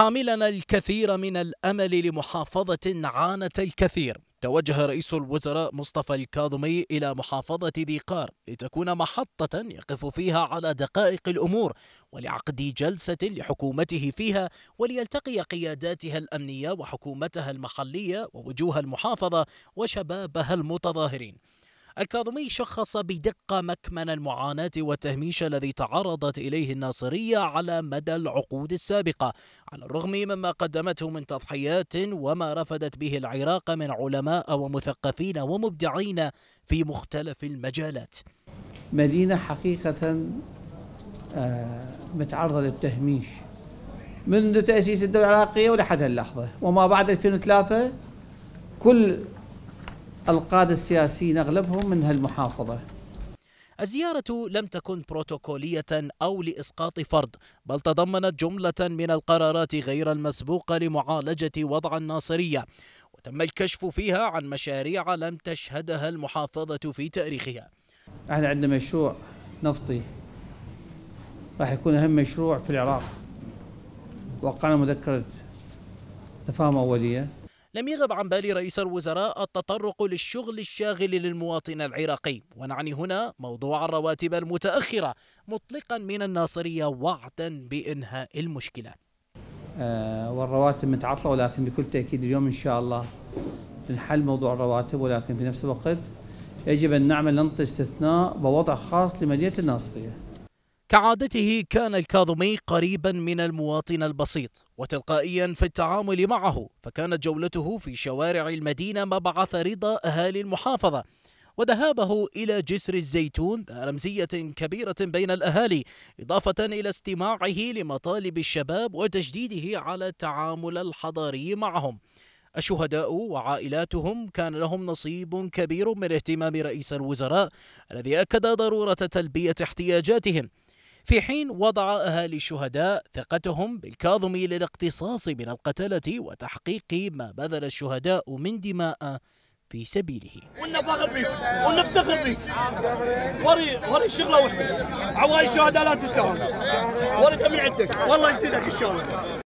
حاملا الكثير من الأمل لمحافظة عانت الكثير توجه رئيس الوزراء مصطفى الكاظمي إلى محافظة ذي قار لتكون محطة يقف فيها على دقائق الأمور ولعقد جلسة لحكومته فيها وليلتقي قياداتها الأمنية وحكومتها المحلية ووجوه المحافظة وشبابها المتظاهرين الكاظمي شخص بدقة مكمن المعاناة والتهميش الذي تعرضت إليه الناصرية على مدى العقود السابقة على الرغم مما قدمته من تضحيات وما رفدت به العراق من علماء ومثقفين ومبدعين في مختلف المجالات مدينة حقيقة آه، متعرضة للتهميش منذ تأسيس الدولة العراقية ولحد اللحظة وما بعد 2003 كل القادة السياسيين أغلبهم من هالمحافظة الزيارة لم تكن بروتوكولية أو لإسقاط فرد بل تضمنت جملة من القرارات غير المسبوقة لمعالجة وضع الناصرية وتم الكشف فيها عن مشاريع لم تشهدها المحافظة في تاريخها احنا عندنا مشروع نفطي راح يكون أهم مشروع في العراق وقعنا مذكرة تفاهم أولية لم يغب عن بال رئيس الوزراء التطرق للشغل الشاغل للمواطن العراقي ونعني هنا موضوع الرواتب المتأخرة مطلقا من الناصرية وعدا بإنهاء المشكلة آه، والرواتب متعطلة ولكن بكل تأكيد اليوم إن شاء الله تنحل موضوع الرواتب ولكن في نفس الوقت يجب أن نعمل ننطي استثناء بوضع خاص لمدينة الناصرية كعادته كان الكاظمي قريبا من المواطن البسيط وتلقائيا في التعامل معه فكانت جولته في شوارع المدينة مبعث رضا أهالي المحافظة وذهابه إلى جسر الزيتون رمزية كبيرة بين الأهالي إضافة إلى استماعه لمطالب الشباب وتجديده على التعامل الحضاري معهم الشهداء وعائلاتهم كان لهم نصيب كبير من اهتمام رئيس الوزراء الذي أكد ضرورة تلبية احتياجاتهم في حين وضع أهالي الشهداء ثقتهم بالكاظمي للاقتصاص من القتلة وتحقيق ما بذل الشهداء من دماء في سبيله بيك بيك وري وري شغله وحده الشهداء لا من عندك والله يزيدك إن شاء الله